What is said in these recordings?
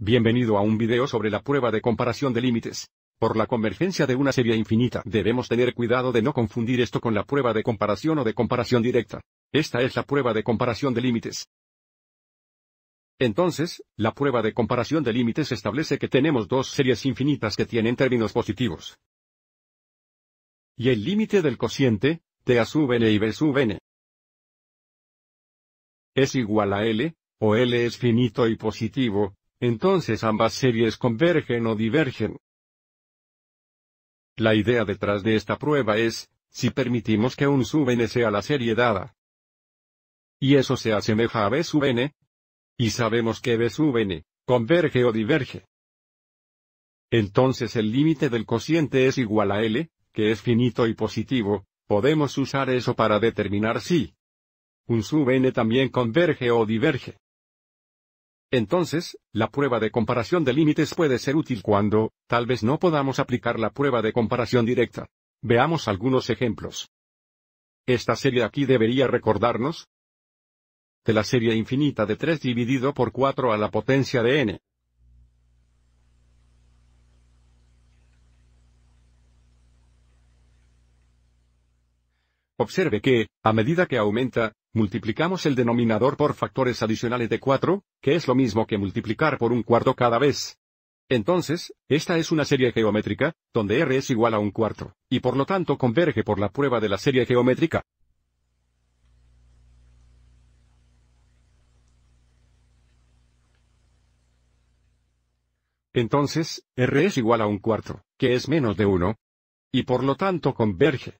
Bienvenido a un video sobre la prueba de comparación de límites. Por la convergencia de una serie infinita debemos tener cuidado de no confundir esto con la prueba de comparación o de comparación directa. Esta es la prueba de comparación de límites. Entonces, la prueba de comparación de límites establece que tenemos dos series infinitas que tienen términos positivos. Y el límite del cociente, de a sub n y b sub n, es igual a L, o L es finito y positivo, entonces ambas series convergen o divergen. La idea detrás de esta prueba es, si permitimos que un sub n sea la serie dada, y eso se asemeja a B sub n, y sabemos que B sub n converge o diverge. Entonces el límite del cociente es igual a L, que es finito y positivo, podemos usar eso para determinar si un sub n también converge o diverge. Entonces, la prueba de comparación de límites puede ser útil cuando, tal vez no podamos aplicar la prueba de comparación directa. Veamos algunos ejemplos. Esta serie aquí debería recordarnos de la serie infinita de 3 dividido por 4 a la potencia de n. Observe que, a medida que aumenta, Multiplicamos el denominador por factores adicionales de 4, que es lo mismo que multiplicar por un cuarto cada vez. Entonces, esta es una serie geométrica, donde R es igual a un cuarto, y por lo tanto converge por la prueba de la serie geométrica. Entonces, R es igual a un cuarto, que es menos de 1, y por lo tanto converge.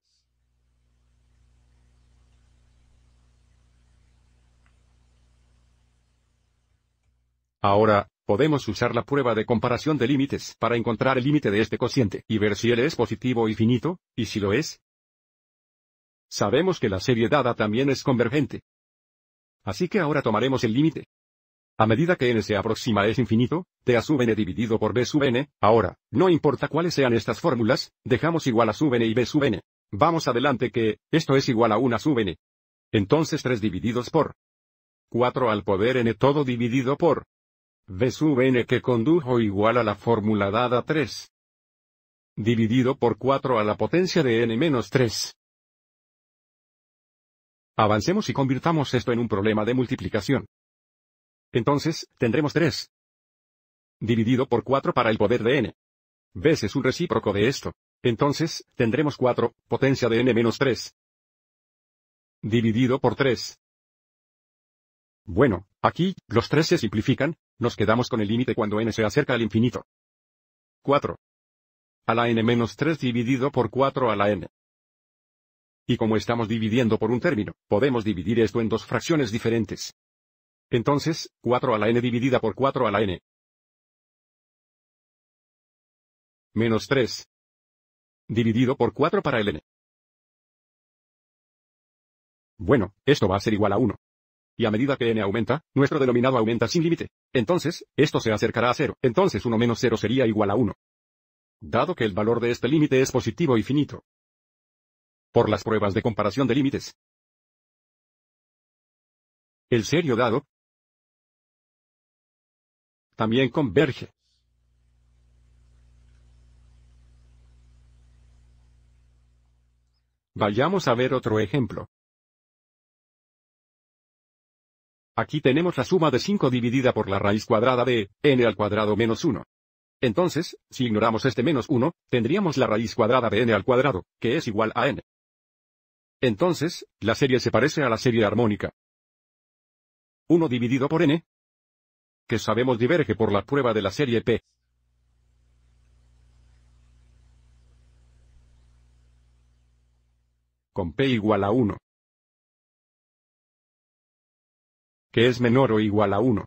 Ahora, podemos usar la prueba de comparación de límites para encontrar el límite de este cociente y ver si él es positivo o finito, y si lo es. Sabemos que la serie dada también es convergente. Así que ahora tomaremos el límite. A medida que n se aproxima es infinito, t a sub n dividido por b sub n, ahora, no importa cuáles sean estas fórmulas, dejamos igual a sub n y b sub n. Vamos adelante que, esto es igual a 1 sub n. Entonces 3 divididos por 4 al poder n todo dividido por V sub n que condujo igual a la fórmula dada 3. Dividido por 4 a la potencia de n menos 3. Avancemos y convirtamos esto en un problema de multiplicación. Entonces, tendremos 3. Dividido por 4 para el poder de n. es un recíproco de esto. Entonces, tendremos 4, potencia de n menos 3. Dividido por 3. Bueno, aquí, los 3 se simplifican, nos quedamos con el límite cuando n se acerca al infinito. 4. A la n menos 3 dividido por 4 a la n. Y como estamos dividiendo por un término, podemos dividir esto en dos fracciones diferentes. Entonces, 4 a la n dividida por 4 a la n. Menos 3. Dividido por 4 para el n. Bueno, esto va a ser igual a 1 y a medida que n aumenta, nuestro denominado aumenta sin límite. Entonces, esto se acercará a cero, entonces 1 menos 0 sería igual a 1. Dado que el valor de este límite es positivo y finito. Por las pruebas de comparación de límites. El serio dado también converge. Vayamos a ver otro ejemplo. Aquí tenemos la suma de 5 dividida por la raíz cuadrada de n al cuadrado menos 1. Entonces, si ignoramos este menos 1, tendríamos la raíz cuadrada de n al cuadrado, que es igual a n. Entonces, la serie se parece a la serie armónica. 1 dividido por n, que sabemos diverge por la prueba de la serie P. Con P igual a 1. que es menor o igual a 1.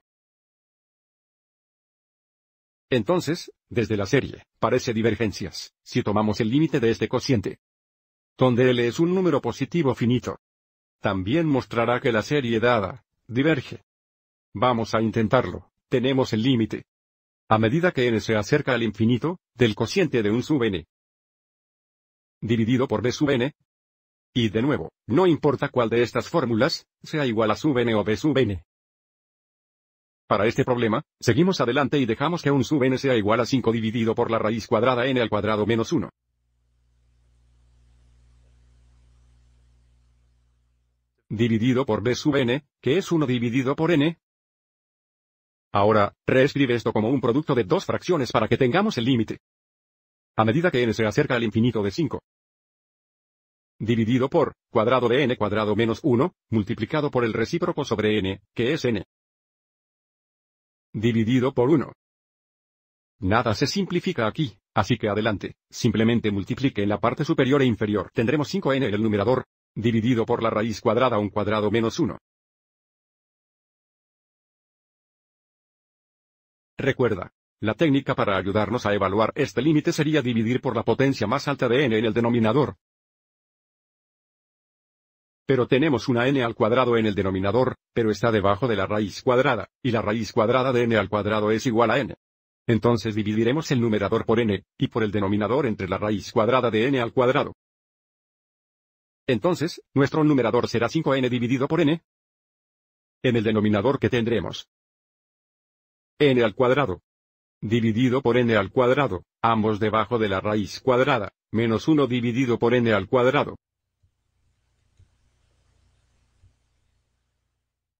Entonces, desde la serie, parece divergencias, si tomamos el límite de este cociente, donde L es un número positivo finito. También mostrará que la serie dada, diverge. Vamos a intentarlo, tenemos el límite. A medida que n se acerca al infinito, del cociente de un sub n, dividido por b sub n, y de nuevo, no importa cuál de estas fórmulas, sea igual a sub n o b sub n. Para este problema, seguimos adelante y dejamos que un sub n sea igual a 5 dividido por la raíz cuadrada n al cuadrado menos 1. Dividido por b sub n, que es 1 dividido por n. Ahora, reescribe esto como un producto de dos fracciones para que tengamos el límite. A medida que n se acerca al infinito de 5, dividido por, cuadrado de n cuadrado menos 1, multiplicado por el recíproco sobre n, que es n. Dividido por 1. Nada se simplifica aquí, así que adelante, simplemente multiplique en la parte superior e inferior. Tendremos 5n en el numerador, dividido por la raíz cuadrada un cuadrado menos 1. Recuerda, la técnica para ayudarnos a evaluar este límite sería dividir por la potencia más alta de n en el denominador, pero tenemos una n al cuadrado en el denominador, pero está debajo de la raíz cuadrada, y la raíz cuadrada de n al cuadrado es igual a n. Entonces dividiremos el numerador por n, y por el denominador entre la raíz cuadrada de n al cuadrado. Entonces, nuestro numerador será 5n dividido por n. En el denominador que tendremos n al cuadrado dividido por n al cuadrado, ambos debajo de la raíz cuadrada, menos 1 dividido por n al cuadrado,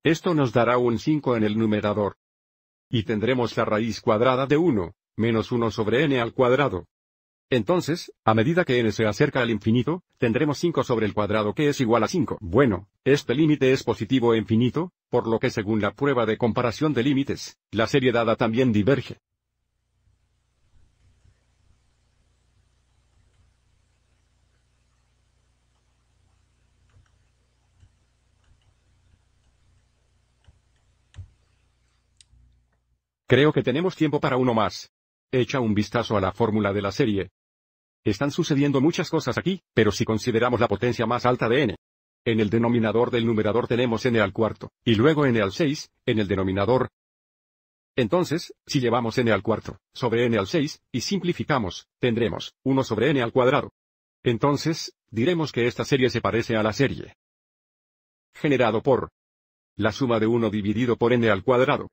Esto nos dará un 5 en el numerador. Y tendremos la raíz cuadrada de 1, menos 1 sobre n al cuadrado. Entonces, a medida que n se acerca al infinito, tendremos 5 sobre el cuadrado que es igual a 5. Bueno, este límite es positivo e infinito, por lo que según la prueba de comparación de límites, la serie dada también diverge. Creo que tenemos tiempo para uno más. Echa un vistazo a la fórmula de la serie. Están sucediendo muchas cosas aquí, pero si consideramos la potencia más alta de n, en el denominador del numerador tenemos n al cuarto, y luego n al 6, en el denominador. Entonces, si llevamos n al cuarto, sobre n al 6, y simplificamos, tendremos 1 sobre n al cuadrado. Entonces, diremos que esta serie se parece a la serie generado por la suma de 1 dividido por n al cuadrado,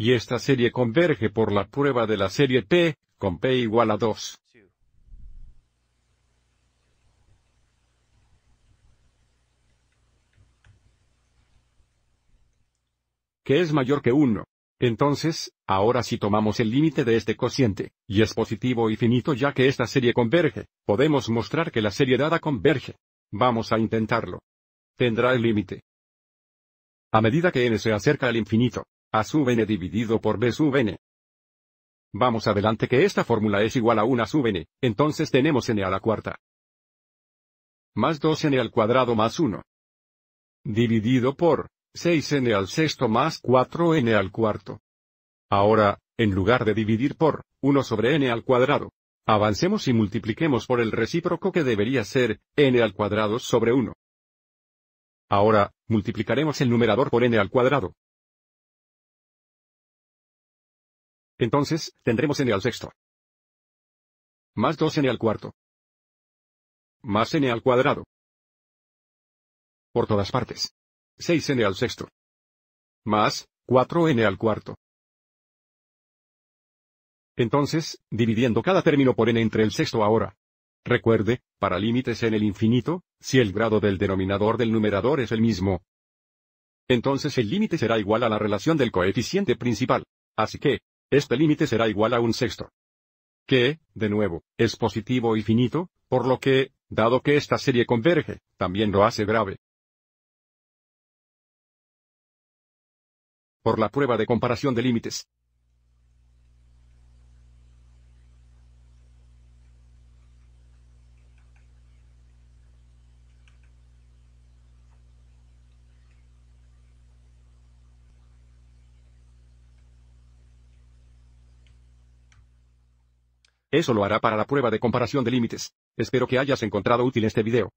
Y esta serie converge por la prueba de la serie P, con P igual a 2. que es mayor que 1. Entonces, ahora si tomamos el límite de este cociente, y es positivo y finito ya que esta serie converge, podemos mostrar que la serie dada converge. Vamos a intentarlo. Tendrá el límite. A medida que n se acerca al infinito, a sub n dividido por b sub n. Vamos adelante que esta fórmula es igual a 1 sub n, entonces tenemos n a la cuarta. Más 2n al cuadrado más 1. Dividido por 6n al sexto más 4n al cuarto. Ahora, en lugar de dividir por 1 sobre n al cuadrado, avancemos y multipliquemos por el recíproco que debería ser n al cuadrado sobre 1. Ahora, multiplicaremos el numerador por n al cuadrado, Entonces, tendremos n al sexto. Más 2n al cuarto. Más n al cuadrado. Por todas partes. 6n al sexto. Más 4n al cuarto. Entonces, dividiendo cada término por n entre el sexto ahora. Recuerde, para límites en el infinito, si el grado del denominador del numerador es el mismo, entonces el límite será igual a la relación del coeficiente principal. Así que, este límite será igual a un sexto. Que, de nuevo, es positivo y finito, por lo que, dado que esta serie converge, también lo hace grave. Por la prueba de comparación de límites, Eso lo hará para la prueba de comparación de límites. Espero que hayas encontrado útil este video.